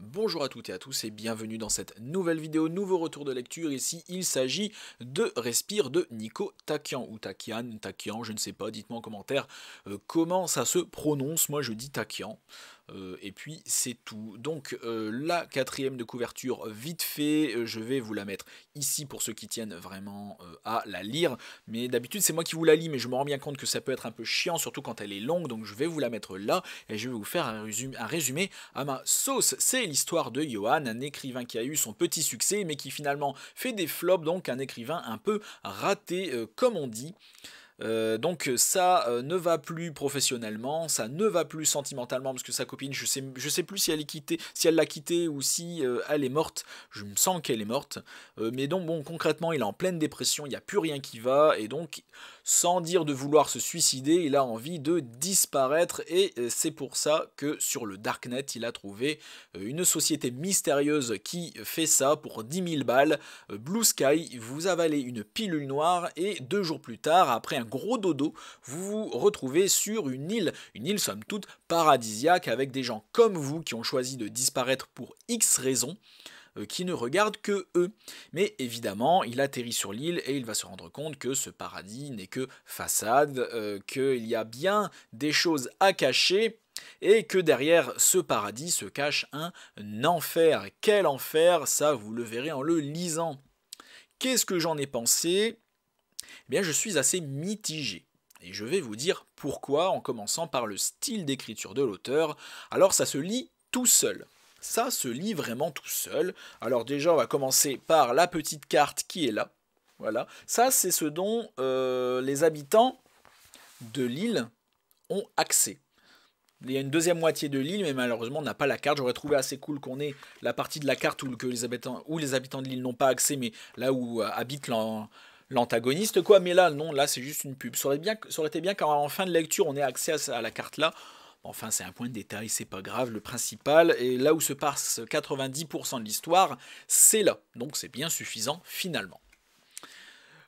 Bonjour à toutes et à tous et bienvenue dans cette nouvelle vidéo, nouveau retour de lecture. Ici, il s'agit de Respire de Nico Takian ou Takian, Takian, je ne sais pas, dites-moi en commentaire euh, comment ça se prononce. Moi, je dis Takian. Euh, et puis c'est tout. Donc euh, la quatrième de couverture, vite fait, euh, je vais vous la mettre ici pour ceux qui tiennent vraiment à la lire. Mais d'habitude c'est moi qui vous la lis, mais je me rends bien compte que ça peut être un peu chiant, surtout quand elle est longue, donc je vais vous la mettre là, et je vais vous faire un résumé, à ma sauce. C'est l'histoire de Johan, un écrivain qui a eu son petit succès, mais qui finalement fait des flops, donc un écrivain un peu raté, comme on dit. Euh, donc ça euh, ne va plus professionnellement, ça ne va plus sentimentalement parce que sa copine, je sais, je sais plus si elle si elle l'a quitté ou si euh, elle est morte. Je me sens qu'elle est morte. mais donc bon, concrètement, il est en pleine dépression, il n'y a plus rien qui va et donc sans dire de vouloir se suicider, il a envie de disparaître et euh, c'est pour ça que sur le Darknet, il a trouvé euh, une société mystérieuse qui fait ça pour 10 000 balles. Euh, Blue Sky, vous avalez une pilule noire et deux jours plus tard, après un gros dodo, vous vous retrouvez sur une île, une île somme toute paradisiaque avec des gens comme vous qui ont choisi de disparaître pour X raisons. Euh, qui ne regardent que eux. Mais évidemment, il atterrit sur l'île et il va se rendre compte que ce paradis n'est que façade, euh, qu'il y a bien des choses à cacher et que derrière ce paradis se cache un enfer. Quel enfer Ça, vous le verrez en le lisant. Qu'est-ce que j'en ai pensé eh bien, je suis assez mitigé. Et je vais vous dire pourquoi en commençant par le style d'écriture de l'auteur. Alors ça se lit tout seul. Ça se lit vraiment tout seul. Alors déjà, on va commencer par la petite carte qui est là. Voilà. Ça, c'est ce dont euh, les habitants de l'île ont accès. Il y a une deuxième moitié de l'île, mais malheureusement, on n'a pas la carte. J'aurais trouvé assez cool qu'on ait la partie de la carte où, que les, habitants, où les habitants de l'île n'ont pas accès, mais là où euh, habite l'antagoniste, quoi. Mais là, non, là, c'est juste une pub. Ça aurait, bien, ça été bien qu'en fin de lecture, on ait accès à la carte-là. Enfin, c'est un point de détail, c'est pas grave, le principal, et là où se passe 90% de l'histoire, c'est là. Donc c'est bien suffisant finalement.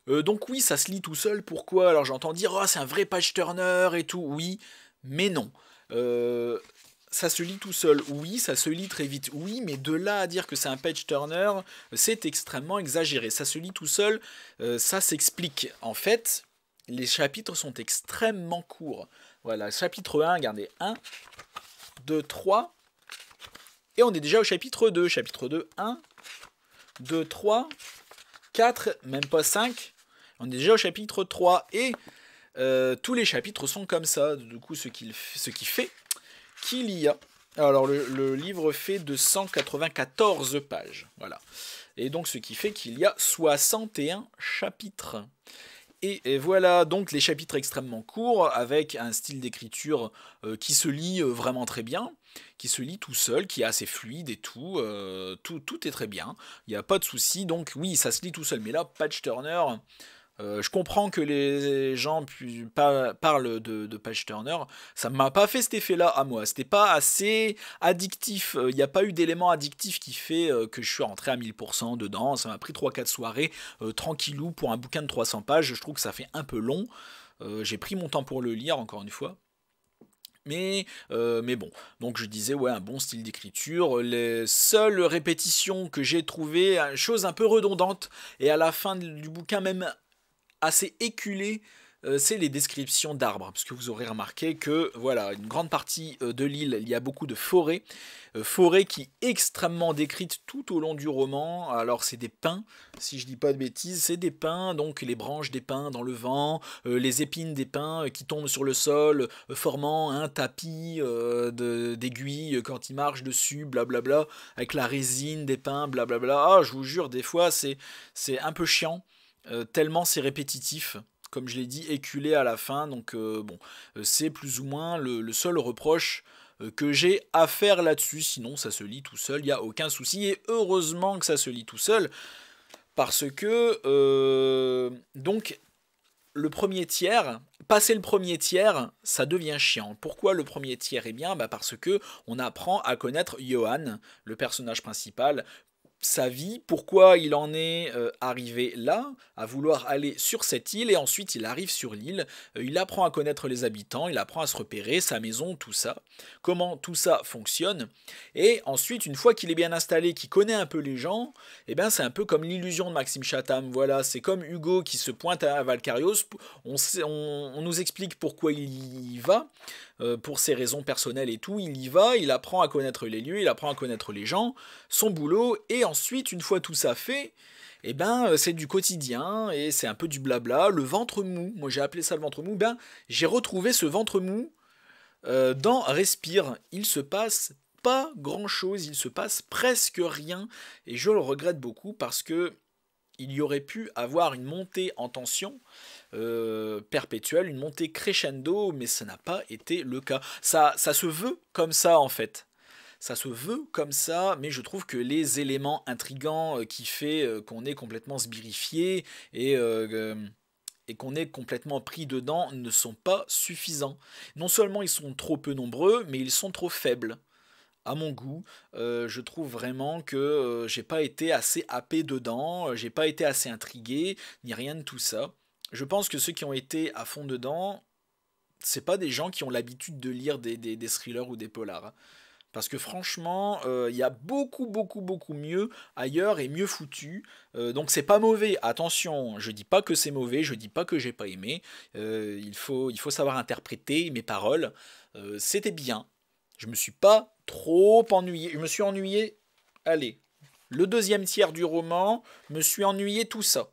Euh, donc oui, ça se lit tout seul, pourquoi Alors j'entends dire, oh, c'est un vrai page turner et tout, oui, mais non. Euh, ça se lit tout seul, oui, ça se lit très vite, oui, mais de là à dire que c'est un page turner, c'est extrêmement exagéré. Ça se lit tout seul, euh, ça s'explique. En fait, les chapitres sont extrêmement courts. Voilà, chapitre 1, regardez, 1, 2, 3. Et on est déjà au chapitre 2. Chapitre 2, 1, 2, 3, 4, même pas 5. On est déjà au chapitre 3. Et euh, tous les chapitres sont comme ça. Du coup, ce qui, ce qui fait qu'il y a. Alors, le, le, livre fait de 194 pages. Voilà. Et donc, ce qui fait qu'il y a 61 chapitres. Et voilà donc les chapitres extrêmement courts, avec un style d'écriture euh, qui se lit euh, vraiment très bien, qui se lit tout seul, qui est assez fluide et tout. Euh, tout, tout est très bien. Il n'y a pas de souci. Donc oui, ça se lit tout seul. Mais là, Patch Turner, euh, je comprends que les gens parlent de, Page Turner. Ça m'a pas fait cet effet-là à moi. C'était pas assez addictif. Il euh, n'y a pas eu d'élément addictif qui fait euh, que je suis rentré à 1000% dedans. Ça m'a pris 3-4 soirées tranquillou pour un bouquin de 300 pages. Je trouve que ça fait un peu long. J'ai pris mon temps pour le lire, encore une fois. Mais, mais, bon, donc je disais, ouais, un bon style d'écriture. Les seules répétitions que j'ai trouvées, chose un peu redondante, et à la fin du bouquin, même assez éculé euh, c'est les descriptions d'arbres, parce que vous aurez remarqué que voilà, une grande partie euh, de l'île, il y a beaucoup de forêts, euh, forêts qui extrêmement décrites tout au long du roman. Alors c'est des pins, si je dis pas de bêtises, c'est des pins, donc les branches des pins dans le vent, les épines des pins qui tombent sur le sol, formant un tapis d'aiguilles quand ils marchent dessus, blablabla, avec la résine des pins, blablabla. Ah, je vous jure, des fois c'est un peu chiant. Euh, tellement c'est répétitif comme je l'ai dit, éculé à la fin. Donc euh, bon, euh, c'est plus ou moins le, seul reproche que j'ai à faire là-dessus. Sinon, ça se lit tout seul, il n'y a aucun souci. Et heureusement que ça se lit tout seul. Parce que, donc, le premier tiers, passer le premier tiers, ça devient chiant. Pourquoi le premier tiers est eh bien, bah, parce que on apprend à connaître Johan, le personnage principal, sa vie, pourquoi il en est euh, arrivé là, à vouloir aller sur cette île, et ensuite il arrive sur l'île, euh, il apprend à connaître les habitants, il apprend à se repérer, sa maison, tout ça, comment tout ça fonctionne, et ensuite une fois qu'il est bien installé, qu'il connaît un peu les gens, et eh bien c'est un peu comme l'illusion de Maxime Chatham, voilà, c'est comme Hugo qui se pointe à Valcarios, on nous explique pourquoi il y va, euh, pour ses raisons personnelles et tout, il y va, il apprend à connaître les lieux, il apprend à connaître les gens, son boulot, et ensuite, une fois tout ça fait, eh ben, euh, c'est du quotidien, et c'est un peu du blabla, le ventre mou, moi j'ai appelé ça le ventre mou, ben, j'ai retrouvé ce ventre mou euh, dans Respire. Il se passe pas grand chose, il se passe presque rien, et je le regrette beaucoup parce que il y aurait pu avoir une montée en tension euh, perpétuelle, une montée crescendo, mais ça n'a pas été le cas. Ça, ça se veut comme ça en fait ça se veut comme ça, mais je trouve que les éléments intrigants euh, qui fait euh, qu'on est complètement sbirifié et, et qu'on est complètement pris dedans ne sont pas suffisants. Non seulement ils sont trop peu nombreux, mais ils sont trop faibles à mon goût. je trouve vraiment que j'ai pas été assez happé dedans, j'ai pas été assez intrigué, ni rien de tout ça. Je pense que ceux qui ont été à fond dedans, c'est pas des gens qui ont l'habitude de lire des, thrillers ou des polars. Hein. Parce que franchement, il y a beaucoup, beaucoup, beaucoup mieux ailleurs et mieux foutu. donc c'est pas mauvais. Attention, je dis pas que c'est mauvais, je dis pas que j'ai pas aimé. il, faut, il faut savoir interpréter mes paroles. C'était bien. Je me suis pas trop ennuyé. Je me suis ennuyé. Allez, le deuxième tiers du roman, me suis ennuyé tout ça.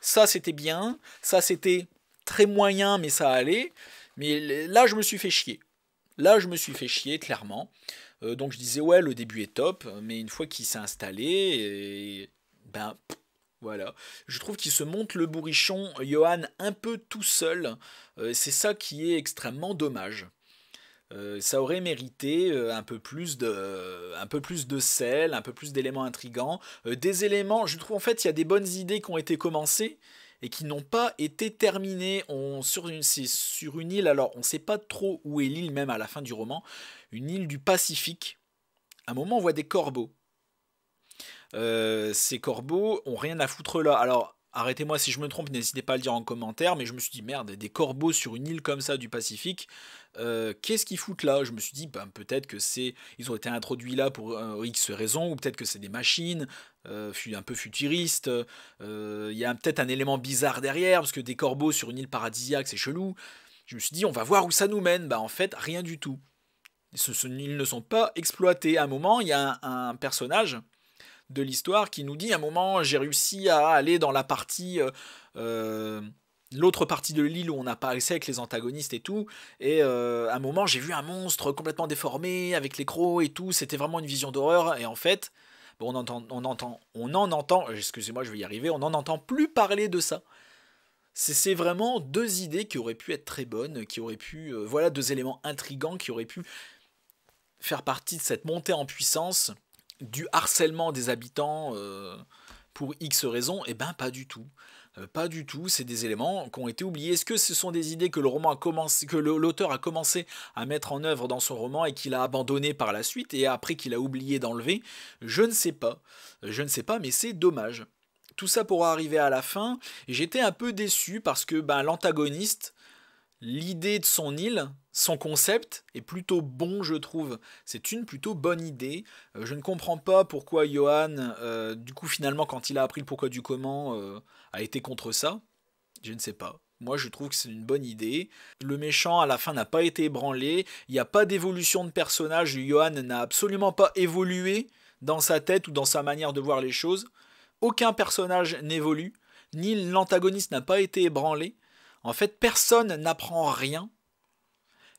Ça, c'était bien. Ça, c'était très moyen, mais ça allait. Mais là, je me suis fait chier. Là, je me suis fait chier, clairement. Euh, donc, je disais, ouais, le début est top, mais une fois qu'il s'est installé, et... ben, voilà. Je trouve qu'il se monte le bourrichon, Johan, un peu tout seul. Euh, c'est ça qui est extrêmement dommage. Euh, ça aurait mérité euh, un peu plus de, euh, un peu plus de sel, un peu plus d'éléments intrigants, des éléments. Je trouve en fait il y a des bonnes idées qui ont été commencées et qui n'ont pas été terminées. sur, une, sur une île, alors on ne sait pas trop où est l'île même à la fin du roman, une île du Pacifique. À un moment on voit des corbeaux. ces corbeaux ont rien à foutre là. Alors arrêtez-moi si je me trompe, n'hésitez pas à le dire en commentaire, mais je me suis dit, merde, des corbeaux sur une île comme ça du Pacifique, euh, qu'est-ce qu'ils foutent là Je me suis dit, ben, peut-être que c'est, ils ont été introduits là pour euh, X raison, ou peut-être que c'est des machines, euh, un peu futuristes, il y a peut-être un élément bizarre derrière, parce que des corbeaux sur une île paradisiaque, c'est chelou. Je me suis dit, on va voir où ça nous mène, bah en fait, rien du tout. ils ne sont pas exploités. À un moment, il y a un personnage de l'histoire qui nous dit à un moment j'ai réussi à aller dans la partie euh, euh, l'autre partie de l'île où on n'a pas accès avec les antagonistes et tout et euh, à un moment j'ai vu un monstre complètement déformé avec les crocs et tout c'était vraiment une vision d'horreur et en fait bon, on entend on entend on en entend excusez-moi je vais y arriver on n'en entend plus parler de ça c'est vraiment deux idées qui auraient pu être très bonnes, qui auraient pu, voilà, deux éléments intrigants qui auraient pu faire partie de cette montée en puissance du harcèlement des habitants euh, pour X raisons et eh ben pas du tout. Euh, pas du tout, c'est des éléments qui ont été oubliés. Est-ce que ce sont des idées que le l'auteur a commencé à mettre en œuvre dans son roman et qu'il a abandonné par la suite et après qu'il a oublié d'enlever Je ne sais pas. Je ne sais pas, mais c'est dommage. Tout ça pour arriver à la fin. J'étais un peu déçu parce que ben, l'antagoniste, l'idée de son île, son concept est plutôt bon, je trouve. C'est une plutôt bonne idée. Euh, je ne comprends pas pourquoi Johan, euh, du coup, finalement, quand il a appris le pourquoi du comment, euh, a été contre ça. Je ne sais pas. Moi, je trouve que c'est une bonne idée. Le méchant, à la fin, n'a pas été ébranlé. Il n'y a pas d'évolution de personnage. Johan n'a absolument pas évolué dans sa tête ou dans sa manière de voir les choses. Aucun personnage n'évolue. Ni l'antagoniste n'a pas été ébranlé. En fait, personne n'apprend rien.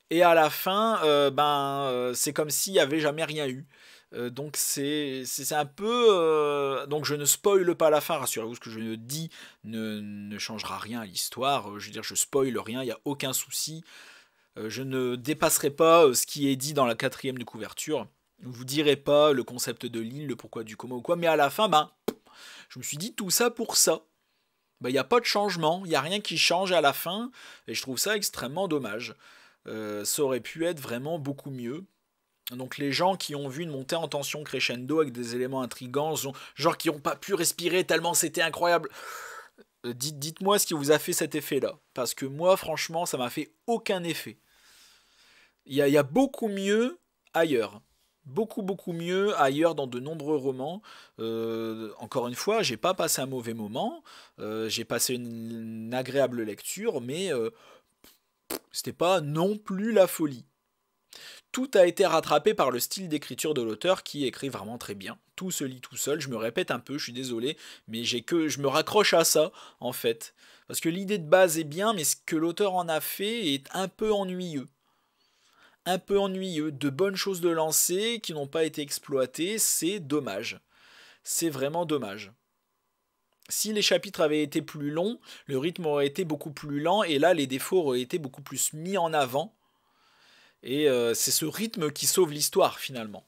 Et à la fin, euh, ben, euh, c'est comme s'il n'y avait jamais rien eu. Euh, donc c'est un peu... donc je ne spoile pas la fin, rassurez-vous, ce que je dis ne, ne changera rien à l'histoire. Je veux dire, je spoile rien, il n'y a aucun souci. je ne dépasserai pas ce qui est dit dans la quatrième de couverture. Vous direz pas le concept de l'île, le pourquoi du comment ou quoi, mais à la fin, ben, je me suis dit tout ça pour ça. Ben, il n'y a pas de changement, il n'y a rien qui change à la fin, et je trouve ça extrêmement dommage. Euh, ça aurait pu être vraiment beaucoup mieux. Donc les gens qui ont vu une montée en tension crescendo avec des éléments intrigants, genre qui n'ont pas pu respirer tellement c'était incroyable, euh, dites, moi ce qui vous a fait cet effet-là. Parce que moi, franchement, ça m'a fait aucun effet. Il y a beaucoup mieux ailleurs beaucoup beaucoup mieux ailleurs dans de nombreux romans. Euh, encore une fois, j'ai pas passé un mauvais moment, euh, j'ai passé une, agréable lecture, mais euh, c'était pas non plus la folie. Tout a été rattrapé par le style d'écriture de l'auteur qui écrit vraiment très bien. Tout se lit tout seul, je me répète un peu, je suis désolé, mais j'ai que je me raccroche à ça en fait. Parce que l'idée de base est bien, mais ce que l'auteur en a fait est un peu ennuyeux un peu ennuyeux, de bonnes choses de lancer qui n'ont pas été exploitées, c'est dommage. C'est vraiment dommage. Si les chapitres avaient été plus longs, le rythme aurait été beaucoup plus lent et là les défauts auraient été beaucoup plus mis en avant. Et euh, c'est ce rythme qui sauve l'histoire finalement.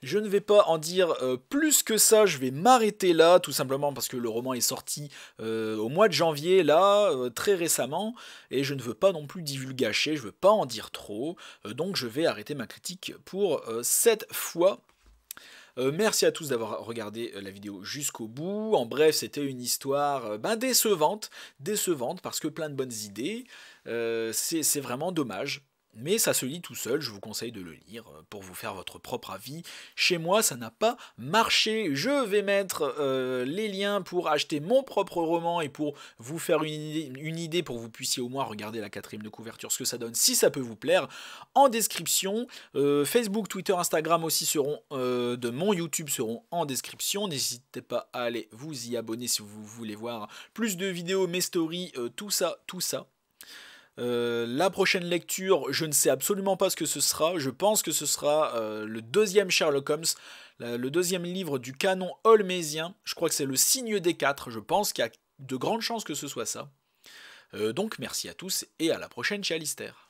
Je ne vais pas en dire euh, plus que ça, je vais m'arrêter là, tout simplement parce que le roman est sorti euh, au mois de janvier, là, euh, très récemment, et je ne veux pas non plus divulgacher, je veux pas en dire trop, donc je vais arrêter ma critique pour cette fois. merci à tous d'avoir regardé la vidéo jusqu'au bout. En bref, c'était une histoire ben, décevante, décevante parce que plein de bonnes idées. c'est vraiment dommage. Mais ça se lit tout seul, je vous conseille de le lire euh, pour vous faire votre propre avis. Chez moi, ça n'a pas marché. Je vais mettre euh, les liens pour acheter mon propre roman et pour vous faire une idée, pour que vous puissiez au moins regarder la quatrième de couverture, ce que ça donne, si ça peut vous plaire. En description, euh, Facebook, Twitter, Instagram aussi seront de mon YouTube seront en description. N'hésitez pas à aller vous y abonner si vous voulez voir plus de vidéos, mes stories, tout ça, tout ça. Euh, la prochaine lecture, je ne sais absolument pas ce que ce sera. Je pense que ce sera euh, le deuxième Sherlock Holmes, le deuxième livre du canon holmésien. Je crois que c'est le signe des quatre. Je pense qu'il y a de grandes chances que ce soit ça. Euh, donc merci à tous et à la prochaine chez Alistair.